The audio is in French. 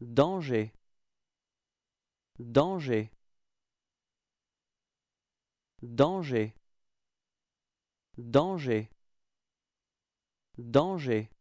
danger danger danger danger danger